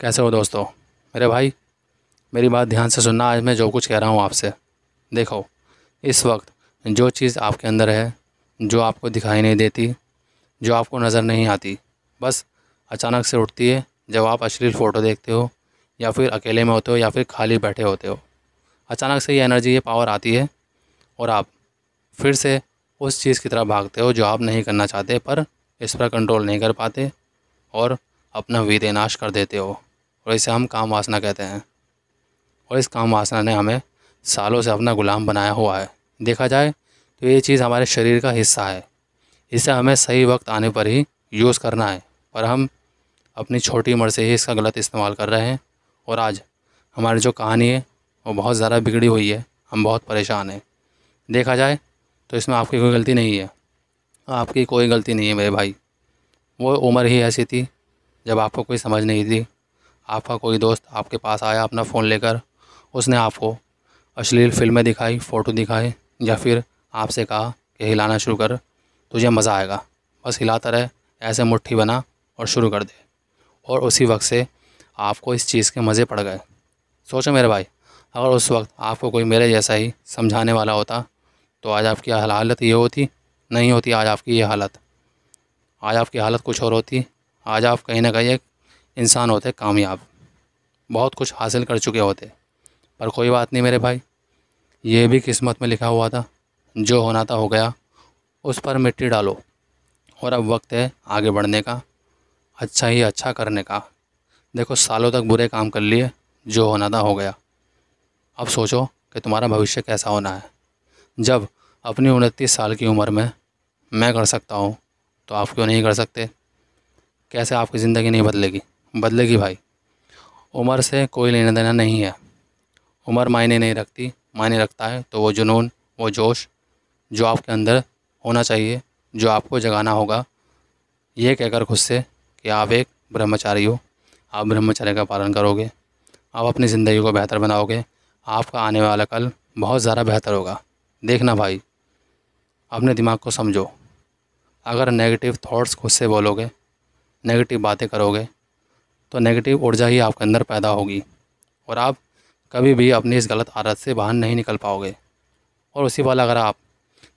कैसे हो दोस्तों मेरे भाई मेरी बात ध्यान से सुनना आज मैं जो कुछ कह रहा हूँ आपसे देखो इस वक्त जो चीज़ आपके अंदर है जो आपको दिखाई नहीं देती जो आपको नज़र नहीं आती बस अचानक से उठती है जब आप अश्लील फ़ोटो देखते हो या फिर अकेले में होते हो या फिर खाली बैठे होते हो अचानक से ये एनर्जी ये पावर आती है और आप फिर से उस चीज़ की तरफ भागते हो जो आप नहीं करना चाहते पर इस पर कंट्रोल नहीं कर पाते और अपना नाश कर देते हो और इसे हम काम वासना कहते हैं और इस काम वासना ने हमें सालों से अपना ग़ुलाम बनाया हुआ है देखा जाए तो ये चीज़ हमारे शरीर का हिस्सा है इसे हमें सही वक्त आने पर ही यूज़ करना है पर हम अपनी छोटी उम्र से ही इसका गलत इस्तेमाल कर रहे हैं और आज हमारी जो कहानी है वो बहुत ज़्यादा बिगड़ी हुई है हम बहुत परेशान हैं देखा जाए तो इसमें आपकी कोई गलती नहीं है आपकी कोई गलती नहीं है मेरे भाई वो उम्र ही ऐसी थी जब आपको कोई समझ नहीं थी आपका कोई दोस्त आपके पास आया अपना फ़ोन लेकर उसने आपको अश्लील फिल्में दिखाई फ़ोटो दिखाए या फिर आपसे कहा कि हिलाना शुरू कर तुझे मज़ा आएगा बस हिलाता रहे ऐसे मुट्ठी बना और शुरू कर दे और उसी वक्त से आपको इस चीज़ के मज़े पड़ गए सोचो मेरे भाई अगर उस वक्त आपको कोई मेरे जैसा ही समझाने वाला होता तो आज आपकी हालत ये होती नहीं होती आज आपकी ये हालत आज आपकी हालत कुछ और होती आज आप कहीं ना कहीं एक इंसान होते कामयाब बहुत कुछ हासिल कर चुके होते पर कोई बात नहीं मेरे भाई ये भी किस्मत में लिखा हुआ था जो होना था हो गया उस पर मिट्टी डालो और अब वक्त है आगे बढ़ने का अच्छा ही अच्छा करने का देखो सालों तक बुरे काम कर लिए जो होना था हो गया अब सोचो कि तुम्हारा भविष्य कैसा होना है जब अपनी उनतीस साल की उम्र में मैं कर सकता हूँ तो आप क्यों नहीं कर सकते कैसे आपकी ज़िंदगी नहीं बदलेगी बदलेगी भाई उम्र से कोई लेना देना नहीं है उम्र मायने नहीं रखती मायने रखता है तो वो जुनून वो जोश जो आपके अंदर होना चाहिए जो आपको जगाना होगा ये कहकर खुद से कि आप एक ब्रह्मचारी हो आप ब्रह्मचर्य का पालन करोगे आप अपनी ज़िंदगी को बेहतर बनाओगे आपका आने वाला कल बहुत ज़्यादा बेहतर होगा देखना भाई अपने दिमाग को समझो अगर नेगेटिव थॉट्स खुद से बोलोगे नेगेटिव बातें करोगे तो नेगेटिव ऊर्जा ही आपके अंदर पैदा होगी और आप कभी भी अपनी इस गलत आदत से बाहर नहीं निकल पाओगे और उसी वाला अगर आप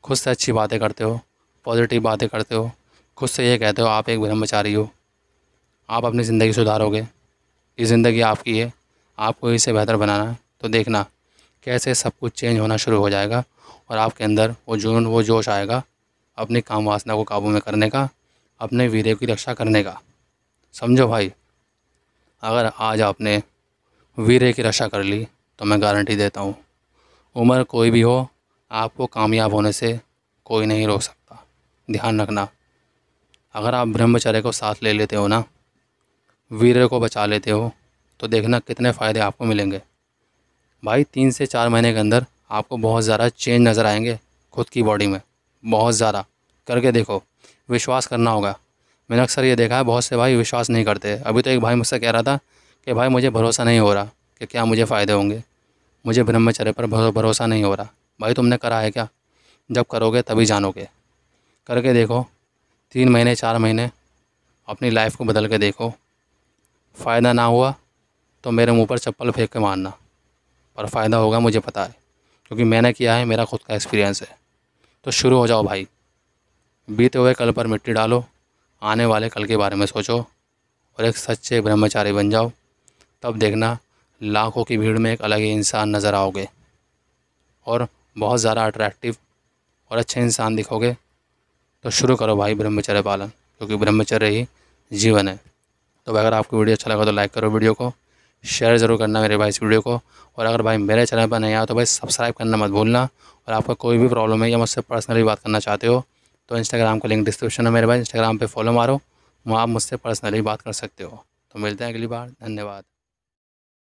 खुद से अच्छी बातें करते हो पॉजिटिव बातें करते हो खुद से ये कहते हो आप एक ब्रह्मचारी हो आप अपनी ज़िंदगी सुधारोगे ये ज़िंदगी आपकी है आपको इसे बेहतर बनाना है तो देखना कैसे सब कुछ चेंज होना शुरू हो जाएगा और आपके अंदर वो जुनून वो जोश आएगा अपनी काम वासना को काबू में करने का अपने वीरे की रक्षा करने का समझो भाई अगर आज आपने वीरे की रक्षा कर ली तो मैं गारंटी देता हूँ उम्र कोई भी हो आपको कामयाब होने से कोई नहीं रोक सकता ध्यान रखना अगर आप ब्रह्मचर्य को साथ ले लेते हो ना वीर को बचा लेते हो तो देखना कितने फ़ायदे आपको मिलेंगे भाई तीन से चार महीने के अंदर आपको बहुत ज़्यादा चेंज नज़र आएंगे खुद की बॉडी में बहुत ज़्यादा करके देखो विश्वास करना होगा मैंने अक्सर ये देखा है बहुत से भाई विश्वास नहीं करते अभी तो एक भाई मुझसे कह रहा था कि भाई मुझे भरोसा नहीं हो रहा कि क्या मुझे फ़ायदे होंगे मुझे ब्रह्मचर्य पर भरोसा नहीं हो रहा भाई तुमने करा है क्या जब करोगे तभी जानोगे करके देखो तीन महीने चार महीने अपनी लाइफ को बदल के देखो फ़ायदा ना हुआ तो मेरे मुंह पर चप्पल फेंक के मारना पर फ़ायदा होगा मुझे पता है क्योंकि मैंने किया है मेरा खुद का एक्सपीरियंस है तो शुरू हो जाओ भाई बीते हुए कल पर मिट्टी डालो आने वाले कल के बारे में सोचो और एक सच्चे ब्रह्मचारी बन जाओ तब देखना लाखों की भीड़ में एक अलग ही इंसान नज़र आओगे और बहुत ज़्यादा अट्रैक्टिव और अच्छे इंसान दिखोगे तो शुरू करो भाई ब्रह्मचर्य पालन क्योंकि ब्रह्मचर्य ही जीवन है तो अगर आपको वीडियो अच्छा लगा तो लाइक करो वीडियो को शेयर ज़रूर करना मेरे भाई इस वीडियो को और अगर भाई मेरे चैनल पर नहीं आया तो भाई सब्सक्राइब करना मत भूलना और आपका कोई भी प्रॉब्लम है या मुझसे पर्सनली बात करना चाहते हो तो इंस्टाग्राम का लिंक डिस्क्रिप्शन है मेरे पास इंस्टाग्राम पर फॉलो मारो वहाँ आप मुझसे पर्सनली बात कर सकते हो तो मिलते हैं अगली बार धन्यवाद